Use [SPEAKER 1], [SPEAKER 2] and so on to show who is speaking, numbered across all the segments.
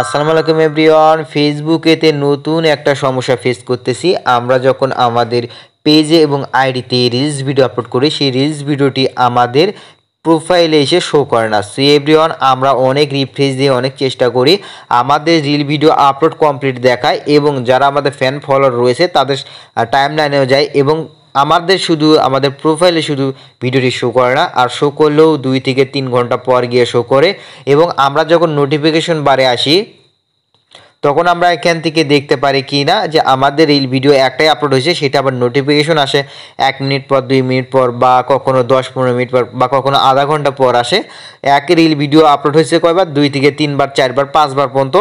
[SPEAKER 1] আসসালামু আলাইকুম এভরিওয়ান ফেসবুকেতে নতুন একটা সমস্যা ফেস করতেছি আমরা যখন আমাদের পেজে এবং আইডিতে রিলস ভিডিও আপলোড করি সেই রিলস ভিডিওটি আমাদের প্রোফাইলে এসে শো করে না সো এভরিওয়ান আমরা অনেক রিফ্রেশ দিয়ে অনেক চেষ্টা করি আমাদের রিল ভিডিও আপলোড কমপ্লিট দেখায় এবং যারা আমাদের ফ্যান ফলোয়ার রয়েছে তাদের টাইম লাইনেও যায় এবং আমাদের শুধু আমাদের প্রোফাইলে শুধু ভিডিওটি শো করে না আর শো করলেও দুই থেকে তিন ঘন্টা পর গিয়ে শো করে এবং আমরা যখন নোটিফিকেশন বারে আসি তখন আমরা এখান থেকে দেখতে পারি কি না যে আমাদের রিল ভিডিও একটাই আপলোড হয়েছে সেটা আবার নোটিফিকেশন আসে এক মিনিট পর দুই মিনিট পর বা কখনো দশ পনেরো মিনিট পর বা কখনো আধা ঘন্টা পর আসে এক রিল ভিডিও আপলোড হয়েছে কয়বার দুই থেকে তিনবার চারবার পাঁচবার পর্যন্ত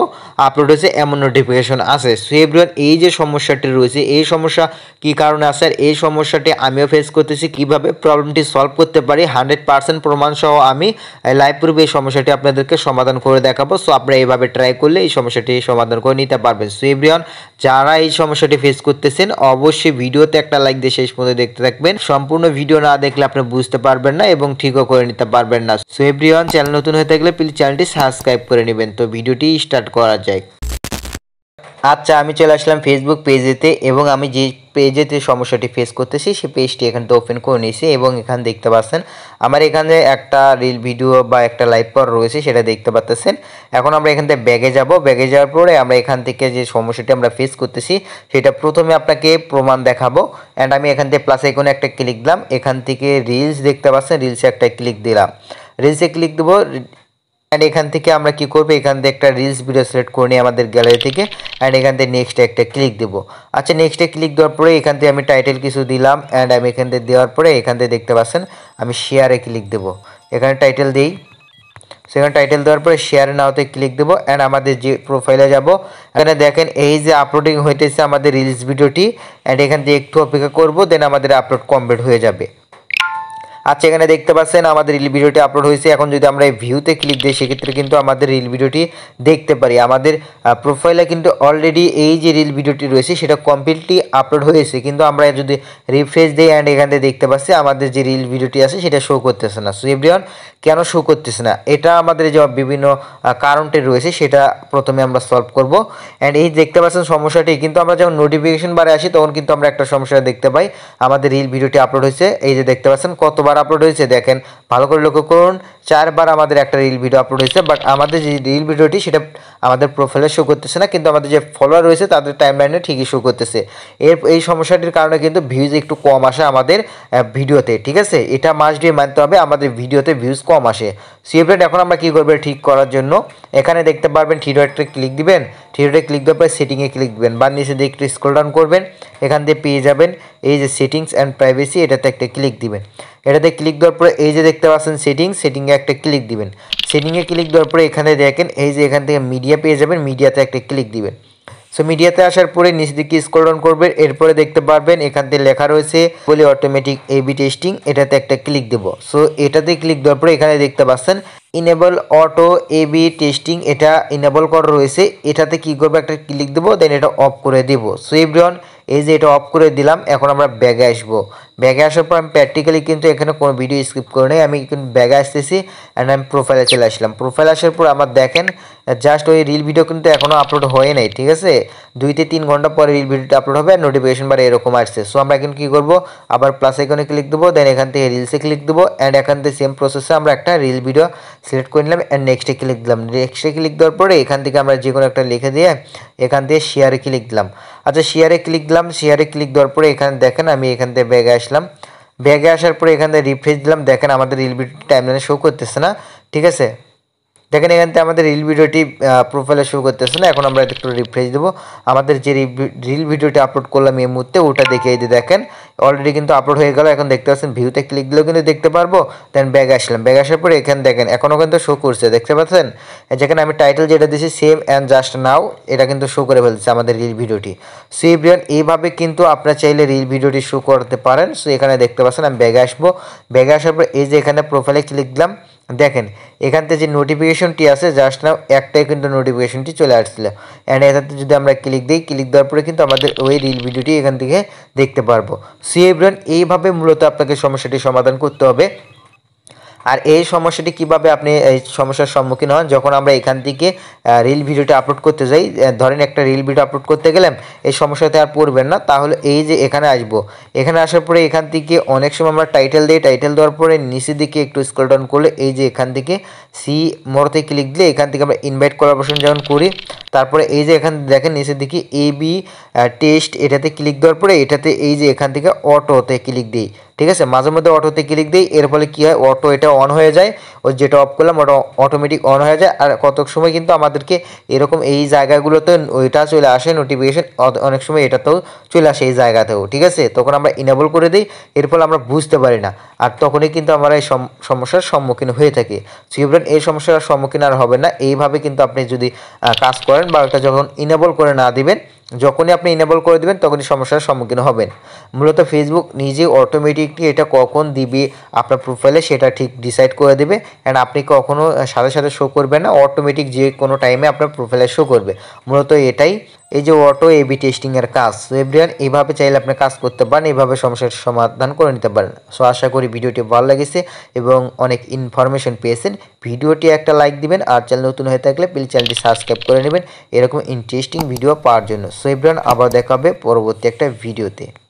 [SPEAKER 1] আপলোড হয়েছে এমন নোটিফিকেশন আসে সো এভরিওয়ান এই যে সমস্যাটি রয়েছে এই সমস্যা কি কারণে আসে আর এই সমস্যাটি আমিও ফেস করতেছি কিভাবে প্রবলেমটি সলভ করতে পারি হান্ড্রেড পার্সেন্ট প্রমাণ সহ আমি লাইভ প্রুফ এই সমস্যাটি আপনাদেরকে সমাধান করে দেখাবো সো আপনারা এইভাবে ট্রাই করলে এই সমস্যাটি সমাধান সমাধান করে নিতে পারবেন সো যারা এই সমস্যাটি ফেস করতেছেন অবশ্যই ভিডিওতে একটা লাইক দিয়ে শেষ পর্যন্ত দেখতে থাকবেন সম্পূর্ণ ভিডিও না দেখলে আপনি বুঝতে পারবেন না এবং ঠিকও করে নিতে পারবেন না সো চ্যানেল নতুন হয়ে থাকলে প্লিজ চ্যানেলটি সাবস্ক্রাইব করে নেবেন তো ভিডিওটি স্টার্ট করা যায় আচ্ছা আমি চলে আসলাম ফেসবুক পেজেতে এবং আমি যে পেজে যে সমস্যাটি ফেস করতেছি সেই পেজটি এখান থেকে ওপেন করে নিয়েছি এবং এখান দেখতে পাচ্ছেন আমার এখানে একটা রিল ভিডিও বা একটা লাইভ করা রয়েছে সেটা দেখতে পাচ্তেছেন এখন আমরা এখান থেকে ব্যাগে যাব ব্যাগে যাওয়ার পরে আমরা এখান থেকে যে সমস্যাটি আমরা ফেস করতেছি সেটা প্রথমে আপনাকে প্রমাণ দেখাবো অ্যান্ড আমি এখান থেকে প্লাস আইকনে একটা ক্লিক দিলাম এখান থেকে রিলস দেখতে পাচ্ছেন রিলসে একটা ক্লিক দিলাম রিলসে ক্লিক দেবো অ্যান্ড এখান থেকে আমরা কি করব এখান থেকে একটা রিলস ভিডিও সিলেক্ট করে নিই আমাদের গ্যালারি থেকে অ্যান্ড এখান থেকে নেক্সটে একটা ক্লিক দেবো আচ্ছা নেক্সটে ক্লিক দেওয়ার পরে এখান থেকে আমি টাইটেল কিছু দিলাম অ্যান্ড আমি এখান থেকে দেওয়ার পরে এখান থেকে দেখতে পাচ্ছেন আমি শেয়ারে ক্লিক দেবো এখানে টাইটেল দিই সেখানে টাইটেল দেওয়ার পরে শেয়ার নাওতে ক্লিক দেবো অ্যান্ড আমাদের যে প্রোফাইলে যাব এখানে দেখেন এই যে আপলোডিং হইতেছে আমাদের রিলস ভিডিওটি অ্যান্ড এখান থেকে একটু অপেক্ষা করবো দেন আমাদের আপলোড কমপ্লিট হয়ে যাবে আচ্ছা এখানে দেখতে পাচ্ছেন আমাদের রিল ভিডিওটি আপলোড হয়েছে এখন যদি আমরা এই ভিউতে ক্লিক দিই সেক্ষেত্রে কিন্তু আমাদের রিল ভিডিওটি দেখতে পারি আমাদের প্রোফাইলে কিন্তু অলরেডি এই যে রিল ভিডিওটি রয়েছে সেটা কমপ্লিটলি আপলোড হয়েছে কিন্তু আমরা যদি রিফ্রেশ দিই অ্যান্ড এখানে দেখতে পাচ্ছি আমাদের যে রিল ভিডিওটি আছে সেটা শো করতেছে না সো এভরিওয়ান কেন শো করতেছে না এটা আমাদের যে বিভিন্ন কারণটি রয়েছে সেটা প্রথমে আমরা সলভ করব অ্যান্ড এই দেখতে পাচ্ছেন সমস্যাটি কিন্তু আমরা যখন নোটিফিকেশন বারে আসি তখন কিন্তু আমরা একটা সমস্যা দেখতে পাই আমাদের রিল ভিডিওটি আপলোড হয়েছে এই যে দেখতে পাচ্ছেন কতবার বার আপলোড হয়েছে দেখেন ভালো করে লক্ষ্য করুন চারবার আমাদের একটা রিল ভিডিও আপলোড হয়েছে বাট আমাদের যে রিল ভিডিওটি সেটা আমাদের প্রোফাইলে শো করতেছে না কিন্তু আমাদের যে ফলোয়ার রয়েছে তাদের টাইমলাইনে ঠিকই শো করতেছে এর এই সমস্যাটির কারণে কিন্তু ভিউজ একটু কম আসে আমাদের ভিডিওতে ঠিক আছে এটা মাস দিয়ে মানতে হবে আমাদের ভিডিওতে ভিউজ কম আসে সিএফ্রেন্ড এখন আমরা কী করবে ঠিক করার জন্য এখানে দেখতে পারবেন থিরোয়েডটা ক্লিক দিবেন থিরোয়েডে ক্লিক দেওয়ার পরে সেটিংয়ে ক্লিক দিবেন বা নিচে দিয়ে একটু স্ক্রল ডাউন করবেন এখান দিয়ে পেয়ে যাবেন এই যে সেটিংস অ্যান্ড প্রাইভেসি এটাতে একটা ক্লিক দিবেন এটাতে ক্লিক দেওয়ার পরে এই যে দেখতে পাচ্ছেন সেটিং সেটিংয়ে একটা ক্লিক দিবেন সেটিংয়ে ক্লিক দেওয়ার পরে এখানে দেখেন এই যে এখান থেকে মিডিয়া পেয়ে যাবেন মিডিয়াতে একটা ক্লিক দিবেন সো মিডিয়াতে আসার পরে নিচে দিকে স্ক্রল ডাউন করবেন এরপরে দেখতে পারবেন এখান থেকে লেখা রয়েছে বলে অটোমেটিক এবি টেস্টিং এটাতে একটা ক্লিক দেব সো এটাতে ক্লিক দেওয়ার পরে এখানে দেখতে পাচ্ছেন ইনেবল অটো এবি টেস্টিং এটা ইনেবল করা রয়েছে এটাতে কি করবো একটা ক্লিক দেবো দেন এটা অফ করে দেবো সো এই যে এটা অফ করে দিলাম এখন আমরা ব্যাগে আসবো ব্যাগে আসার পর আমি প্র্যাকটিক্যালি কিন্তু এখানে কোনো ভিডিও স্কিপ করে নেই আমি কিন্তু ব্যাগে আসতেছি অ্যান্ড আমি প্রোফাইলে চলে আসলাম প্রোফাইল আসার পর আমার দেখেন জাস্ট ওই রিল ভিডিও কিন্তু এখনও আপলোড হয়ে নাই ঠিক আছে দুইতে তিন ঘন্টা পরে রিল ভিডিওটা আপলোড হবে আর নোটিফিকেশন বার এরকম আসছে সো আমরা এখন কী করবো আবার প্লাস এখানে ক্লিক দেবো দেন এখান থেকে রিলসে ক্লিক দেবো অ্যান্ড এখান থেকে সেম প্রসেসে আমরা একটা রিল ভিডিও সিলেক্ট করে নিলাম অ্যান্ড নেক্সটে ক্লিক দিলাম নেক্সটে ক্লিক দেওয়ার পরে এখান থেকে আমরা যে কোনো একটা লিখে দিয়ে এখান থেকে শেয়ারে ক্লিক দিলাম আচ্ছা শেয়ারে ক্লিক দিলাম শেয়ারে ক্লিক দেওয়ার পরে এখানে দেখেন আমি এখান থেকে ব্যাগে আসলাম ব্যাগে আসার পরে এখান থেকে রিফ্রেশ দিলাম দেখেন আমাদের রিল ভিডিও টাইমলাইনে শো করতেছে না ঠিক আছে দেখেন এখান থেকে আমাদের রিল ভিডিওটি প্রোফাইলে শুরু করতেছে না এখন আমরা একটু রিফ্রেশ দেবো আমাদের যে রিল ভিডিওটি আপলোড করলাম এই মুহূর্তে ওটা দেখে এই দেখেন অলরেডি কিন্তু আপলোড হয়ে গেল এখন দেখতে পাচ্ছেন ভিউতে ক্লিক দিলেও কিন্তু দেখতে পারবো দেন ব্যাগ আসলাম ব্যাগ আসার পরে এখানে দেখেন এখনও কিন্তু শো করছে দেখতে পাচ্ছেন যেখানে আমি টাইটেল যেটা দিয়েছি সেম অ্যান্ড জাস্ট নাও এটা কিন্তু শো করে ফেলছে আমাদের রিল ভিডিওটি সো এভরিওয়ান এইভাবে কিন্তু আপনারা চাইলে রিল ভিডিওটি শো করতে পারেন সো এখানে দেখতে পাচ্ছেন আমি ব্যাগে আসবো ব্যাগে আসার পর এই যে এখানে প্রোফাইলে ক্লিক দিলাম দেখেন থেকে যে নোটিফিকেশনটি আছে জাস্ট নাও একটাই কিন্তু নোটিফিকেশনটি চলে আসছিল অ্যান্ড এটাতে যদি আমরা ক্লিক দিই ক্লিক দেওয়ার পরে কিন্তু আমাদের ওই রিল ভিডিওটি এখান থেকে দেখতে পারবো সি এইভাবে মূলত আপনাকে সমস্যাটি সমাধান করতে হবে আর এই সমস্যাটি কিভাবে আপনি এই সমস্যার সম্মুখীন হন যখন আমরা এখান থেকে রিল ভিডিওটা আপলোড করতে যাই ধরেন একটা রিল ভিডিও আপলোড করতে গেলাম এই সমস্যাতে আর পড়বেন না তাহলে এই যে এখানে আসবো এখানে আসার পরে এখান থেকে অনেক সময় আমরা টাইটেল দিই টাইটেল দেওয়ার পরে নিচের দিকে একটু স্ক্রল ডাউন করলে এই যে এখান থেকে সি মোড়তে ক্লিক দিলে এখান থেকে আমরা ইনভাইট কলাবোরেশন যখন করি তারপরে এই যে এখান দেখেন নিচের দিকে এ বি টেস্ট এটাতে ক্লিক দেওয়ার পরে এটাতে এই যে এখান থেকে অটোতে ক্লিক দিই ঠিক আছে মাঝে মধ্যে অটোতে ক্লিক দিই এর ফলে কী হয় অটো এটা অন হয়ে যায় ও যেটা অফ করলাম ওটা অটোমেটিক অন হয়ে যায় আর কত সময় কিন্তু আমাদেরকে এরকম এই জায়গাগুলোতে ওইটা চলে আসে নোটিফিকেশান অনেক সময় এটাতেও চলে আসে এই জায়গাতেও ঠিক আছে তখন আমরা ইনেবল করে দিই এর ফলে আমরা বুঝতে পারি না আর তখনই কিন্তু আমরা এই সমস্যার সম্মুখীন হয়ে থাকি সুইফ্রেন এই সমস্যার সম্মুখীন আর হবে না এইভাবে কিন্তু আপনি যদি কাজ করেন বা ওটা যখন ইনেবল করে না দিবেন যখনই আপনি ইনেবল করে দেবেন তখনই সমস্যার সম্মুখীন হবেন মূলত ফেসবুক নিজে অটোমেটিকলি এটা কখন দিবে আপনার প্রোফাইলে সেটা ঠিক ডিসাইড করে দেবে অ্যান্ড আপনি কখনও সাথে সাথে শো করবেন না অটোমেটিক যে কোনো টাইমে আপনার প্রোফাইলে শো করবে মূলত এটাই এই যে অটো এবি টেস্টিংয়ের কাজ সো এভরিয়ান এইভাবে চাইলে আপনি কাজ করতে পারেন এইভাবে সমস্যার সমাধান করে নিতে পারেন সো আশা করি ভিডিওটি ভালো লেগেছে এবং অনেক ইনফরমেশন পেয়েছেন ভিডিওটি একটা লাইক দিবেন আর চ্যানেল নতুন হয়ে থাকলে প্লিজ চ্যানেলটি সাবস্ক্রাইব করে নেবেন এরকম ইন্টারেস্টিং ভিডিও পাওয়ার জন্য সো এভরিয়ান আবার দেখাবে পরবর্তী একটা ভিডিওতে